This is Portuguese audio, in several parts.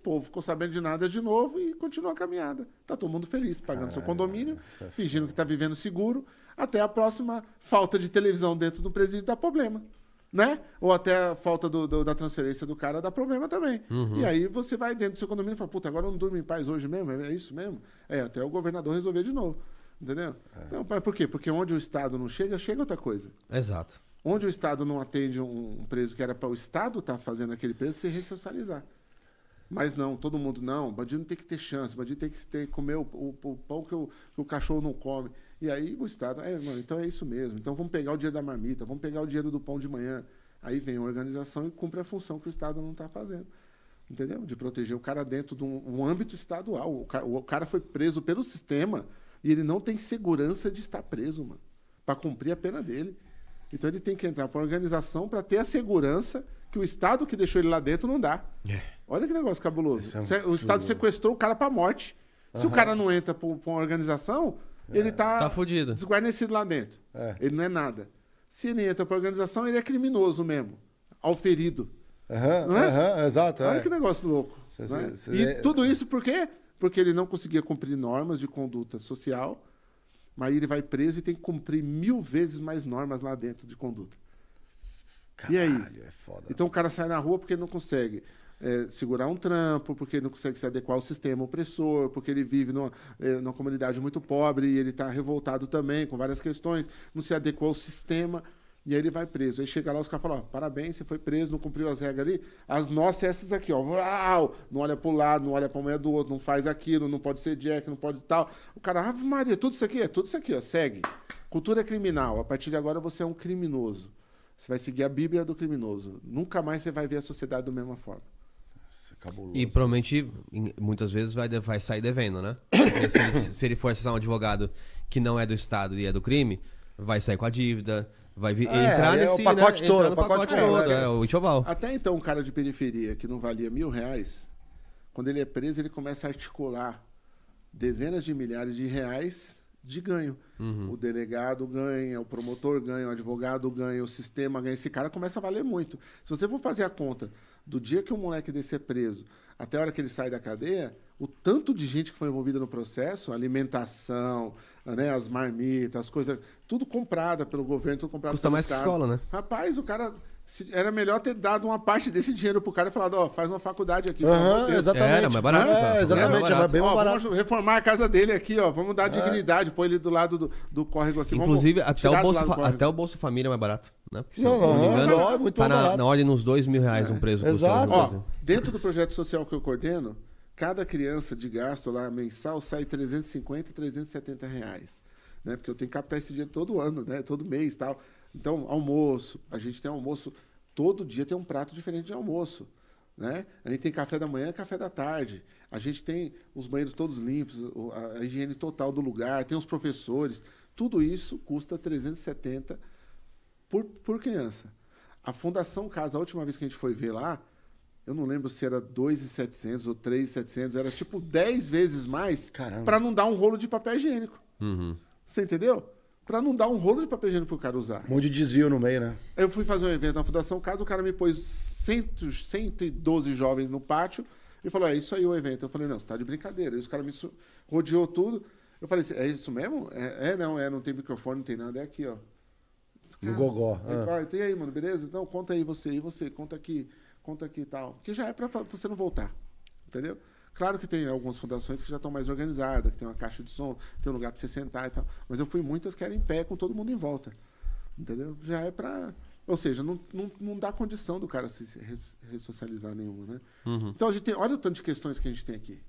O povo ficou sabendo de nada de novo e continua a caminhada. Tá todo mundo feliz, pagando Caralho, seu ah, condomínio, é fingindo que tá vivendo seguro, até a próxima falta de televisão dentro do presídio dá problema. Né? Ou até a falta do, do, da transferência do cara dá problema também. Uhum. E aí você vai dentro do seu condomínio e fala, puta, agora eu não durmo em paz hoje mesmo? É, é isso mesmo? É, até o governador resolver de novo. Entendeu? É. Então, por quê? Porque onde o Estado não chega, chega outra coisa. Exato. Onde o Estado não atende um preso que era para o Estado estar tá fazendo aquele preso, se ressocializar. Mas não, todo mundo, não, bandido tem que ter chance, bandido tem que ter, comer o, o, o pão que o, que o, cachorro não come. E aí o Estado, é, mano, então é isso mesmo. Então vamos pegar o dinheiro da marmita, vamos pegar o dinheiro do pão de manhã. Aí vem a organização e cumpre a função que o Estado não está fazendo. Entendeu? De proteger o cara dentro de um, um âmbito estadual. O cara, o cara foi preso pelo sistema e ele não tem segurança de estar preso, mano, para cumprir a pena dele. Então ele tem que entrar para a organização para ter a segurança que o Estado que deixou ele lá dentro não dá. É. Olha que negócio cabuloso. É o Estado sequestrou o cara pra morte. Se o cara não entra pra, uma organização, é. ele tá, tá fudido. desguarnecido lá dentro. É. Ele não é nada. Se ele entra pra organização, ele é criminoso mesmo. Auferido. Uhum, uhum, exato. Olha é. que negócio louco. Cê, né? cê, cê... E tudo isso por quê? Porque ele não conseguia cumprir normas de conduta social, mas ele vai preso e tem que cumprir mil vezes mais normas lá dentro de conduta. Caralho, e aí? É foda, então o cara sai na rua porque ele não consegue. É, segurar um trampo, porque ele não consegue se adequar ao sistema opressor, porque ele vive numa, é, numa comunidade muito pobre e ele está revoltado também com várias questões, não se adequou ao sistema. E aí ele vai preso. Aí chega lá, os caras falam, ó, parabéns, você foi preso, não cumpriu as regras ali. As nossas essas aqui, ó. Uau! Não olha pro lado, não olha pra mulher do outro, não faz aquilo, não pode ser Jack, não pode tal. O cara, Ave Maria, é tudo isso aqui, é tudo isso aqui, ó. Segue. Cultura criminal. A partir de agora você é um criminoso. Você vai seguir a Bíblia do criminoso. Nunca mais você vai ver a sociedade da mesma forma. Isso é cabuloso. E provavelmente, muitas vezes, vai, vai sair devendo, né? Se ele, se ele, for acessar um advogado que não é do Estado e é do crime, vai sair com a dívida, vai vir, é, entrar é, nesse... É né, o pacote né? todo. É o pacote, pacote todo, é. é, o enxoval. Até então, um cara de periferia que não valia mil reais, quando ele é preso, ele começa a articular dezenas de milhares de reais de ganho. Uhum. O delegado ganha, o promotor ganha, o advogado ganha, o sistema ganha. Esse cara começa a valer muito. Se você for fazer a conta do dia que o moleque desse é preso até a hora que ele sai da cadeia, o tanto de gente que foi envolvida no processo, alimentação, né, as marmitas, as coisas, tudo comprada pelo governo, tudo comprado Custa mais carro. que escola, né? Rapaz, o cara era melhor ter dado uma parte desse dinheiro pro cara e falado, ó, oh, faz uma faculdade aqui. Uhum, exatamente. Era mais barato. É, exatamente, era, é bem barato. Vamos reformar a casa dele aqui, ó. Vamos dar é. dignidade, pôr ele do lado do, do córrego aqui. Inclusive, vamos até, o Bolsa, até o Bolsa Família é mais barato. Né? Porque, se, não, se não, me engano, é tá na, na, ordem nos dois mil reais um é. preso. Exato. Ó, assim. dentro do projeto social que eu coordeno, cada criança de gasto lá mensal sai 350, 370 reais. Né? Porque eu tenho que captar esse dinheiro todo ano, né? Todo mês e tal. Então, almoço, a gente tem almoço, todo dia tem um prato diferente de almoço. Né? A gente tem café da manhã, café da tarde. A gente tem os banheiros todos limpos, a higiene total do lugar, tem os professores. Tudo isso custa 370 por, por criança. A Fundação Casa, a última vez que a gente foi ver lá, eu não lembro se era 2,700 ou 3,700, era tipo 10 vezes mais para não dar um rolo de papel higiênico. Uhum. Você entendeu? para não dar um rolo de papel higiênico pro cara usar. Um monte de desvio no meio, né? Eu fui fazer um evento na Fundação Casa, o cara me pôs 100, 112 jovens no pátio e falou: é isso aí o evento. Eu falei: não, você tá de brincadeira. E os caras me rodeou tudo. Eu falei assim, é isso mesmo? É, é, não, é, não tem microfone, não tem nada, é aqui, ó. Cara, no gogó. Ah. E aí, mano, beleza? Não, conta aí você, e você, conta aqui, conta aqui e tal. Que já é pra você não voltar, entendeu? Claro que tem algumas fundações que já estão mais organizadas, que tem uma caixa de som, tem um lugar para você sentar e tal. Mas eu fui muitas que eram em pé com todo mundo em volta. Entendeu? Já é para. Ou seja, não, não, não dá condição do cara se ressocializar nenhuma, né? Uhum. Então a gente tem. Olha o tanto de questões que a gente tem aqui.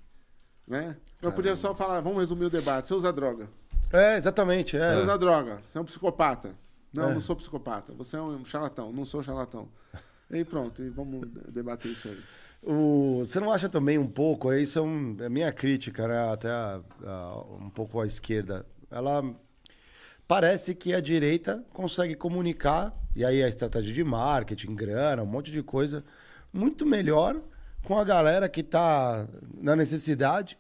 Né? Eu podia só falar, vamos resumir o debate. Você usa droga. É, exatamente. É. Você usa droga. Você é um psicopata. Não, é. não sou psicopata. Você é um charlatão. Não sou charlatão. E pronto, e vamos debater isso aí. O, você não acha também um pouco, isso é, um, é minha crítica, né? até a, a, um pouco à esquerda. Ela parece que a direita consegue comunicar, e aí a estratégia de marketing, grana, um monte de coisa, muito melhor com a galera que está na necessidade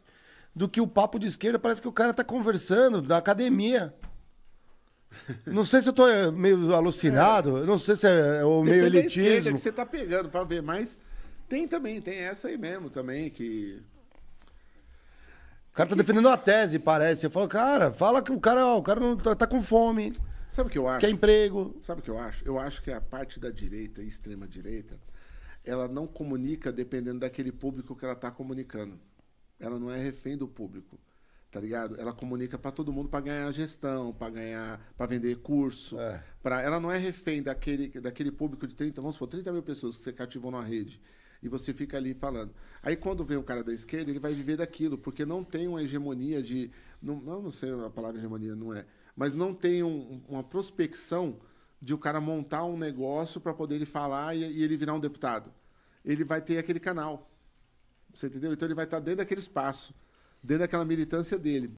do que o papo de esquerda. Parece que o cara está conversando da academia. Não sei se eu estou eh, meio alucinado, é. não sei se é, é o meio elitismo. Da que você está pegando para ver, mas tem também, tem essa aí mesmo também, que. O cara tá defendendo uma tese, parece. Eu falo, cara, fala que o cara, ó, o cara não tá, tá com fome. Sabe o que eu acho? Quer emprego. Sabe o que eu acho? Eu acho que a parte da direita, extrema direita, ela não comunica dependendo daquele público que ela tá comunicando. Ela não é refém do público tá ligado? Ela comunica para todo mundo para ganhar gestão, para ganhar, para vender curso, é. para ela não é refém daquele daquele público de 30, vamos supor, 30 mil pessoas que você cativou na rede e você fica ali falando. Aí quando vem o cara da esquerda, ele vai viver daquilo, porque não tem uma hegemonia de. Não, não sei a palavra hegemonia, não é. Mas não tem um, uma prospecção de o cara montar um negócio para poder ele falar e, e, ele virar um deputado. Ele vai ter aquele canal. Você entendeu? Então ele vai estar tá dentro daquele espaço, dentro daquela militância dele.